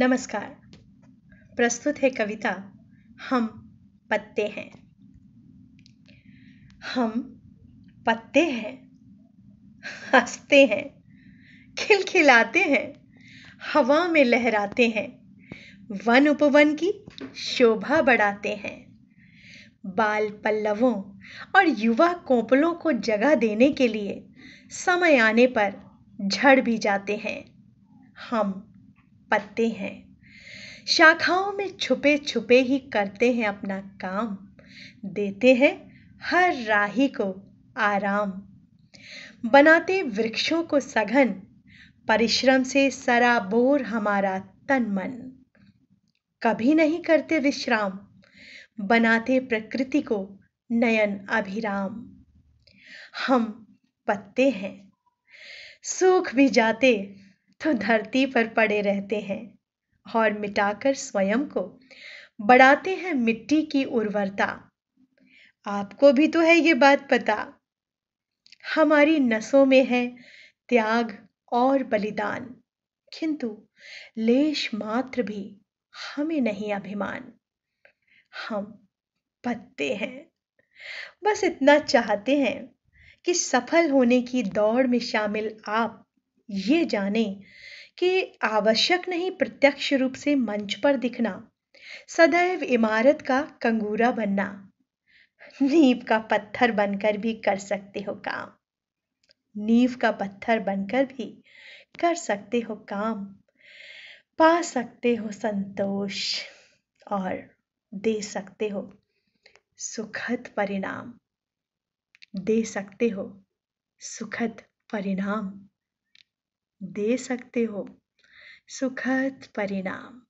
नमस्कार प्रस्तुत है कविता हम पत्ते हैं हम पत्ते हैं हंसते हैं खिलखिलाते हैं हवा में लहराते हैं वन उपवन की शोभा बढ़ाते हैं बाल पल्लवों और युवा कोपलों को जगह देने के लिए समय आने पर झड़ भी जाते हैं हम पत्ते हैं शाखाओं में छुपे छुपे ही करते हैं अपना काम देते हैं हर राही को आराम बनाते वृक्षों को सघन परिश्रम से सराबोर हमारा तन मन कभी नहीं करते विश्राम बनाते प्रकृति को नयन अभिराम हम पत्ते हैं सूख भी जाते तो धरती पर पड़े रहते हैं और मिटाकर स्वयं को बढ़ाते हैं मिट्टी की उर्वरता आपको भी तो है ये बात पता हमारी नसों में है त्याग और बलिदान किंतु लेश मात्र भी हमें नहीं अभिमान हम पत्ते हैं बस इतना चाहते हैं कि सफल होने की दौड़ में शामिल आप ये जाने कि आवश्यक नहीं प्रत्यक्ष रूप से मंच पर दिखना सदैव इमारत का कंगूरा बनना नींव का पत्थर बनकर भी कर सकते हो काम नींव का पत्थर बनकर भी कर सकते हो काम पा सकते हो संतोष और दे सकते हो सुखद परिणाम दे सकते हो सुखद परिणाम दे सकते हो सुखद परिणाम